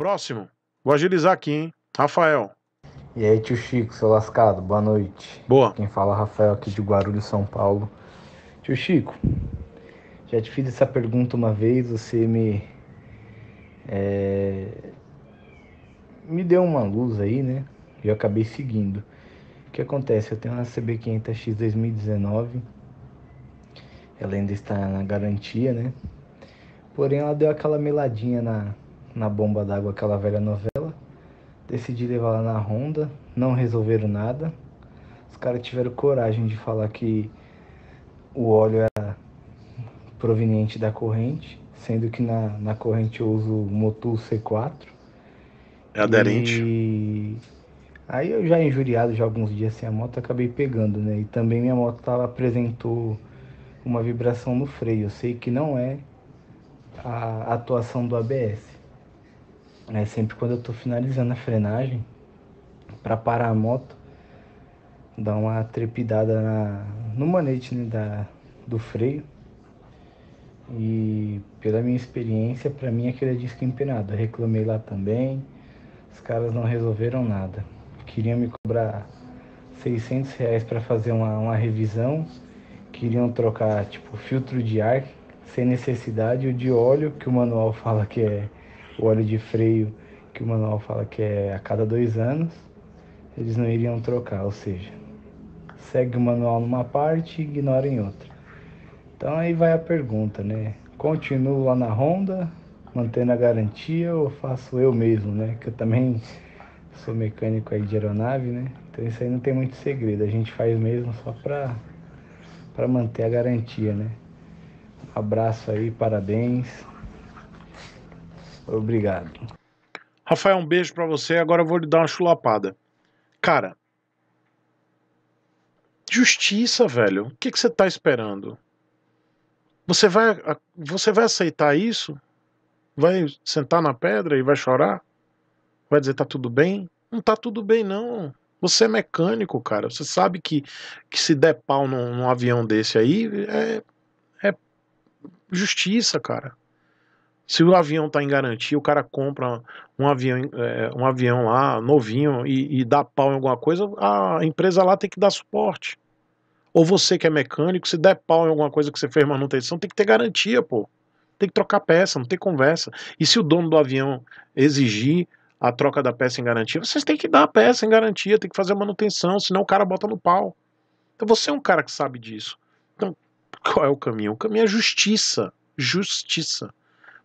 Próximo. Vou agilizar aqui, hein? Rafael. E aí, tio Chico, seu lascado, boa noite. Boa. Quem fala é Rafael aqui de Guarulhos, São Paulo. Tio Chico, já te fiz essa pergunta uma vez, você me. É, me deu uma luz aí, né? E eu acabei seguindo. O que acontece? Eu tenho uma CB500X 2019. Ela ainda está na garantia, né? Porém, ela deu aquela meladinha na, na bomba d'água aquela velha novela. Decidi levar lá na Honda, não resolveram nada. Os caras tiveram coragem de falar que o óleo era proveniente da corrente, sendo que na, na corrente eu uso Motul C4. É aderente. E aí eu já injuriado já alguns dias sem a moto, acabei pegando, né? E também minha moto tava, tá, apresentou uma vibração no freio. Eu sei que não é a atuação do ABS, é sempre quando eu estou finalizando a frenagem para parar a moto, dá uma trepidada na, no manete né, da, do freio. E pela minha experiência, para mim aquele é disco empenado. Eu reclamei lá também, os caras não resolveram nada. Queriam me cobrar 600 reais para fazer uma, uma revisão, queriam trocar tipo filtro de ar sem necessidade, o de óleo, que o manual fala que é o óleo de freio que o manual fala que é a cada dois anos, eles não iriam trocar, ou seja, segue o manual numa parte e ignora em outra. Então aí vai a pergunta, né? Continuo lá na Honda, mantendo a garantia, ou faço eu mesmo, né? Que eu também sou mecânico aí de aeronave, né? Então isso aí não tem muito segredo, a gente faz mesmo só para para manter a garantia, né? Um abraço aí, parabéns. Obrigado. Rafael, um beijo para você. Agora eu vou lhe dar uma chulapada. Cara, justiça, velho. O que, que você tá esperando? Você vai, você vai aceitar isso? Vai sentar na pedra e vai chorar? Vai dizer tá tudo bem? Não tá tudo bem, não. Você é mecânico, cara. Você sabe que, que se der pau num, num avião desse aí, é, é justiça, cara. Se o avião está em garantia, o cara compra um avião, é, um avião lá, novinho, e, e dá pau em alguma coisa, a empresa lá tem que dar suporte. Ou você que é mecânico, se der pau em alguma coisa que você fez manutenção, tem que ter garantia, pô. Tem que trocar peça, não tem conversa. E se o dono do avião exigir a troca da peça em garantia, vocês têm que dar a peça em garantia, tem que fazer a manutenção, senão o cara bota no pau. Então você é um cara que sabe disso. Então, qual é o caminho? O caminho é justiça. Justiça.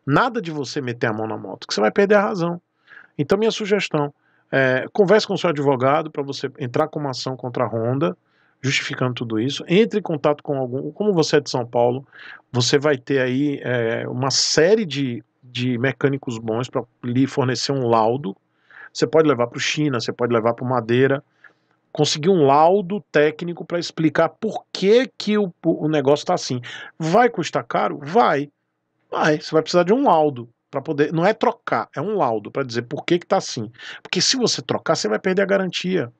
Nada de você meter a mão na moto, que você vai perder a razão. Então, minha sugestão é, converse com seu advogado para você entrar com uma ação contra a Honda, justificando tudo isso. Entre em contato com algum. Como você é de São Paulo, você vai ter aí é, uma série de, de mecânicos bons para lhe fornecer um laudo. Você pode levar para o China, você pode levar para Madeira. Conseguir um laudo técnico para explicar por que, que o, o negócio está assim. Vai custar caro? Vai. Vai, você vai precisar de um laudo para poder. Não é trocar, é um laudo para dizer por que, que tá assim. Porque se você trocar, você vai perder a garantia.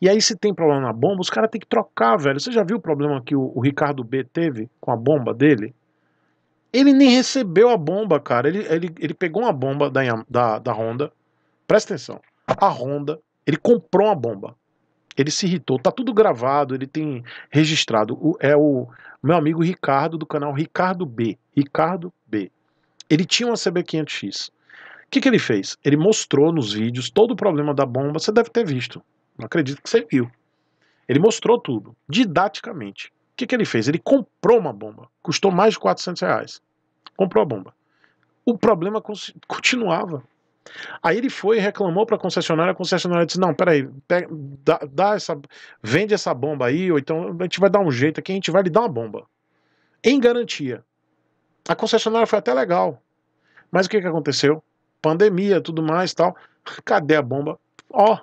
E aí, se tem problema na bomba, os caras têm que trocar, velho. Você já viu o problema que o, o, Ricardo B teve com a bomba dele? Ele nem recebeu a bomba, cara. Ele, ele, ele pegou uma bomba da, da, da Honda. Presta atenção. A Honda, ele comprou uma bomba. Ele se irritou, tá tudo gravado, ele tem registrado. O, é o meu amigo Ricardo do canal Ricardo B. Ricardo B. Ele tinha uma CB500X. O que, que ele fez? Ele mostrou nos vídeos todo o problema da bomba. Você deve ter visto. Não acredito que você viu. Ele mostrou tudo, didaticamente. O que, que ele fez? Ele comprou uma bomba. Custou mais de 400 reais. Comprou a bomba. O problema continuava. Aí ele foi e reclamou para a concessionária, a concessionária disse: "Não, peraí, pega, dá, dá essa, vende essa bomba aí, ou então a gente vai dar um jeito aqui, a gente vai lhe dar uma bomba em garantia". A concessionária foi até legal. Mas o que que aconteceu? Pandemia, tudo mais, tal. Cadê a bomba? Ó,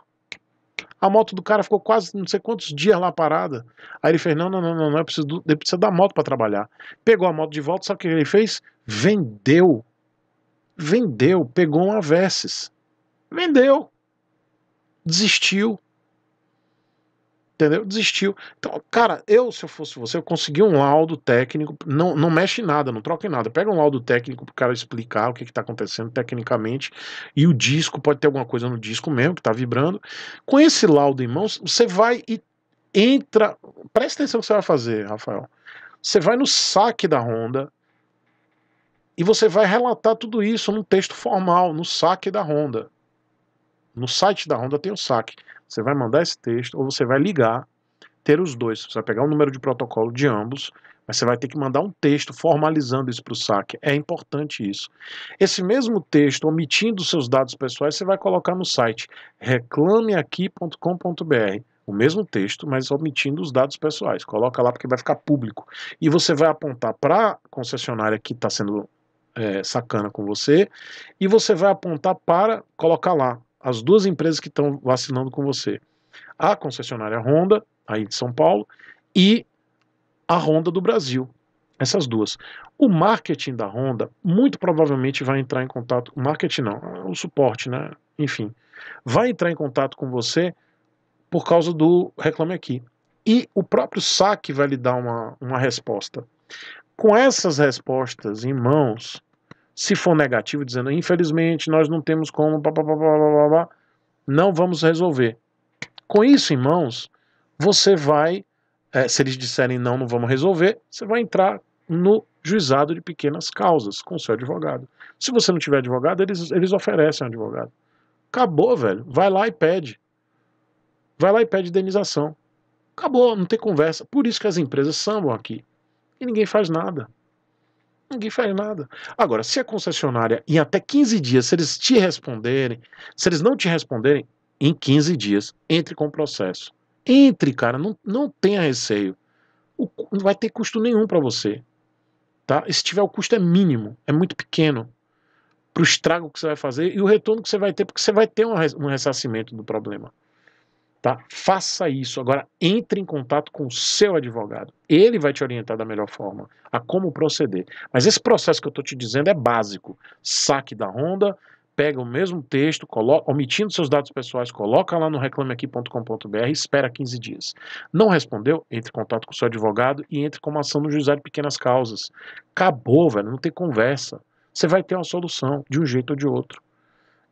a moto do cara ficou quase não sei quantos dias lá parada. Aí ele fez: não, não, não, não, não é preciso, ele precisa da moto para trabalhar. Pegou a moto de volta, sabe o que ele fez? Vendeu vendeu, pegou um Aveses. Vendeu. Desistiu. Entendeu? Desistiu. Então, cara, eu, se eu fosse você, eu consegui um laudo técnico. Não, não mexe em nada, não troca em nada. Pega um laudo técnico pro cara explicar o que, que tá acontecendo tecnicamente. E o disco, pode ter alguma coisa no disco mesmo que tá vibrando. Com esse laudo em mãos, você vai e entra. Presta atenção no que você vai fazer, Rafael. Você vai no saque da Honda e você vai relatar tudo isso num texto formal, no saque da Honda. No site da Honda tem o saque. Você vai mandar esse texto ou você vai ligar, ter os dois. Você vai pegar o número de protocolo de ambos, mas você vai ter que mandar um texto formalizando isso para o saque. É importante isso. Esse mesmo texto, omitindo seus dados pessoais, você vai colocar no site reclameaqui.com.br o mesmo texto, mas omitindo os dados pessoais. Coloca lá porque vai ficar público. E você vai apontar para a concessionária que está sendo é, sacana com você, e você vai apontar para colocar lá as duas empresas que estão vacinando com você. A concessionária Honda, aí de São Paulo, e a Honda do Brasil. Essas duas. O marketing da Honda muito provavelmente vai entrar em contato. O marketing não, o suporte, né? Enfim. Vai entrar em contato com você por causa do Reclame Aqui. E o próprio saque vai lhe dar uma, uma resposta com essas respostas em mãos, se for negativo, dizendo infelizmente nós não temos como, blá, blá, blá, não vamos resolver. Com isso em mãos, você vai, é, se eles disserem não, não vamos resolver, você vai entrar no juizado de pequenas causas com seu advogado. Se você não tiver advogado, eles, eles oferecem um advogado. Acabou, velho. Vai lá e pede. Vai lá e pede indenização. Acabou, não tem conversa. Por isso que as empresas sambam aqui. E ninguém faz nada. Ninguém faz nada. Agora, se a concessionária, em até 15 dias, se eles te responderem, se eles não te responderem, em 15 dias, entre com o processo. Entre, cara, não, não tenha receio. O, não vai ter custo nenhum para você. Tá? E se tiver, o custo é mínimo, é muito pequeno para o estrago que você vai fazer e o retorno que você vai ter, porque você vai ter um, um ressarcimento do problema. Tá? Faça isso. Agora, entre em contato com o seu advogado. Ele vai te orientar da melhor forma a como proceder. Mas esse processo que eu estou te dizendo é básico. Saque da Honda, pega o mesmo texto, coloca, omitindo seus dados pessoais, coloca lá no reclameaqui.com.br, espera 15 dias. Não respondeu? Entre em contato com o seu advogado e entre com uma ação no juizado de pequenas causas. Acabou, velho, não tem conversa. Você vai ter uma solução, de um jeito ou de outro.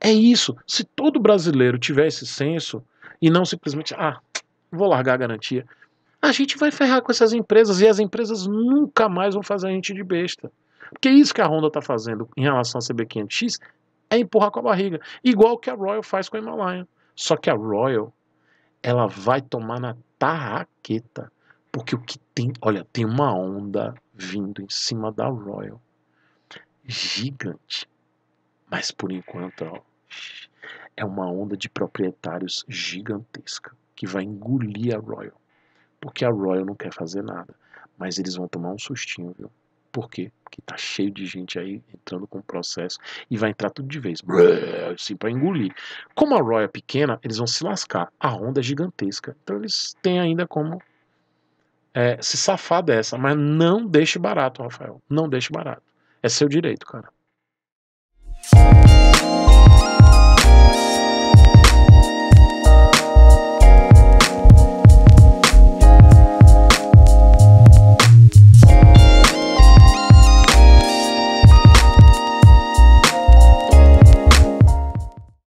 É isso. Se todo brasileiro tiver esse senso, e não simplesmente, ah, vou largar a garantia. A gente vai ferrar com essas empresas e as empresas nunca mais vão fazer a gente de besta. Porque isso que a Honda está fazendo em relação à CB500X é empurrar com a barriga, igual que a Royal faz com a Himalaya Só que a Royal, ela vai tomar na tarraqueta, porque o que tem, olha, tem uma onda vindo em cima da Royal. Gigante. Mas por enquanto, ó, é uma onda de proprietários gigantesca que vai engolir a Royal. Porque a Royal não quer fazer nada. Mas eles vão tomar um sustinho, viu? Por quê? Porque tá cheio de gente aí entrando com o processo e vai entrar tudo de vez. Assim, para engolir. Como a Royal é pequena, eles vão se lascar. A onda é gigantesca. Então eles têm ainda como é, se safar dessa. Mas não deixe barato, Rafael. Não deixe barato. É seu direito, cara.